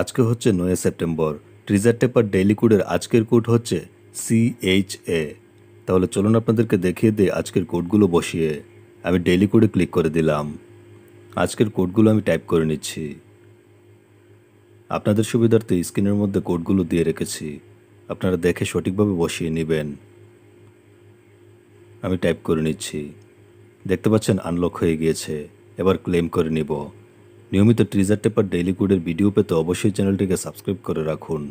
আজকে হচ্ছে নয় সেপ্টেম্বর ট্রিজার টেপার ডেইলি কোডের আজকের কোড হচ্ছে এ তাহলে চলুন আপনাদেরকে দেখিয়ে দিই আজকের কোডগুলো বসিয়ে আমি ডেইলি কোডে ক্লিক করে দিলাম আজকের কোডগুলো আমি টাইপ করে নিচ্ছি আপনাদের সুবিধার্থে স্ক্রিনের মধ্যে কোডগুলো দিয়ে রেখেছি আপনারা দেখে সঠিকভাবে বসিয়ে নেবেন আমি টাইপ করে নিচ্ছি দেখতে পাচ্ছেন আনলক হয়ে গিয়েছে এবার ক্লেম করে নিব নিয়মিত ট্রিজার টেপার ডেইলি কোডের ভিডিও পেতে অবশ্যই চ্যানেলটিকে সাবস্ক্রাইব করে রাখুন